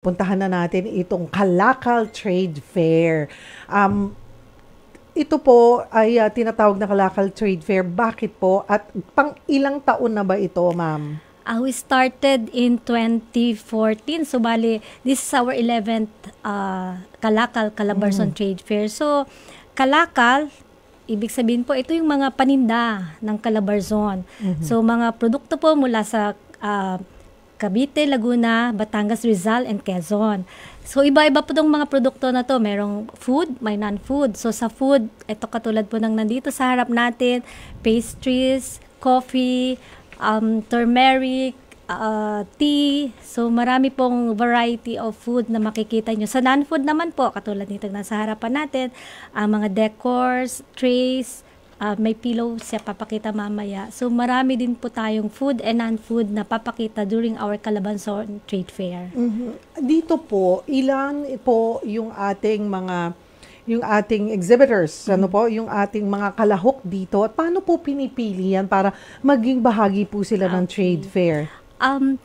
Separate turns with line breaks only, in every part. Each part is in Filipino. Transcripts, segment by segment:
puntahan na natin itong Kalakal Trade Fair. Um, ito po ay uh, tinatawag na Kalakal Trade Fair. Bakit po? At pang ilang taon na ba ito, ma'am?
Uh, we started in 2014. So, bali, this is our 11th uh, ah, Kalakal Calabarzon mm. Trade Fair. So, Kalakal, ibig sabihin po, ito yung mga paninda ng Calabarzon. Mm-hmm. So, mga produkto po mula sa uh, Cavite, Laguna, Batangas, Rizal, and Quezon. So, iba-iba po tong mga produkto na to. Merong food, may non-food. So, sa food, ito katulad po ng nandito sa harap natin, pastries, coffee, um, turmeric, uh, tea. So, marami pong variety of food na makikita nyo. Sa non-food naman po, katulad nito na sa harapan natin, ang mga decors, trays, uh, may pillow siya papakita mamaya. So marami din po tayong food and non-food na papakita during our Calabanzon Trade Fair.
Mm-hmm. Dito po, ilan po yung ating mga yung ating exhibitors, mm-hmm. ano po, yung ating mga kalahok dito at paano po pinipili yan para maging bahagi po sila okay. ng trade fair?
Um,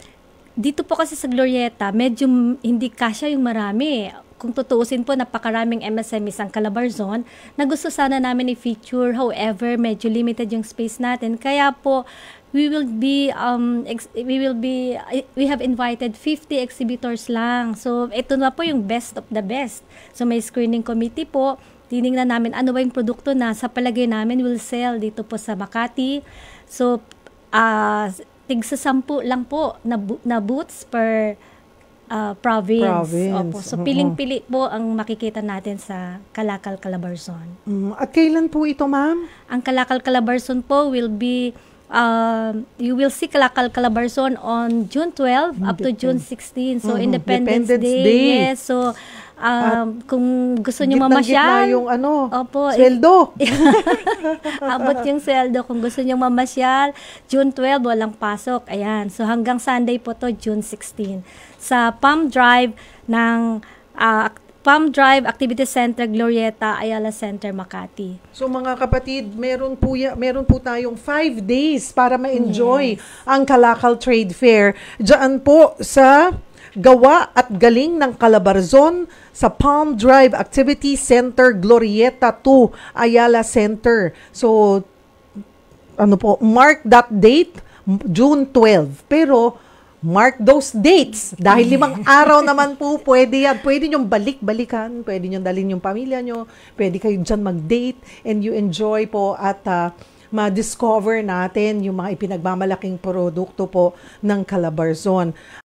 dito po kasi sa Glorieta, medyo hindi kasya yung marami kung tutuusin po, napakaraming MSMEs ang Calabarzon na gusto sana namin i-feature. However, medyo limited yung space natin. Kaya po, we will be um ex- we will be eh, we have invited 50 exhibitors lang. So ito na po yung best of the best. So may screening committee po. Tiningnan namin ano ba yung produkto na sa palagay namin will sell dito po sa Makati. So uh, ah, tigsa 10 lang po na, na booths per uh, province. province. Opo. So, piling-pili po ang makikita natin sa Kalakal Calabarzon. Mm. At kailan po ito, ma'am? Ang Kalakal Calabarzon po will be, uh, you will see Kalakal Calabarzon on June 12 up to June 16. So, mm-hmm. Independence, Independence Day. Day. Yes. So, Um, kung gusto nyo mamasyal. yung
ano, opo, sweldo.
abot yung sweldo kung gusto nyo mamasyal. June 12, walang pasok. Ayan. So hanggang Sunday po to, June 16. Sa Palm Drive ng uh, Palm Drive Activity Center Glorieta Ayala Center
Makati. So mga kapatid, meron po ya, meron po tayong 5 days para ma-enjoy yes. ang Kalakal Trade Fair. Diyan po sa gawa at galing ng Calabarzon sa Palm Drive Activity Center Glorieta 2 Ayala Center. So ano po, mark that date June 12. Pero mark those dates dahil limang araw naman po pwede yan. Pwede niyong balik-balikan, pwede niyong dalhin yung pamilya niyo, pwede kayo dyan mag-date and you enjoy po at uh, ma-discover natin yung mga ipinagmamalaking produkto po ng Calabarzon.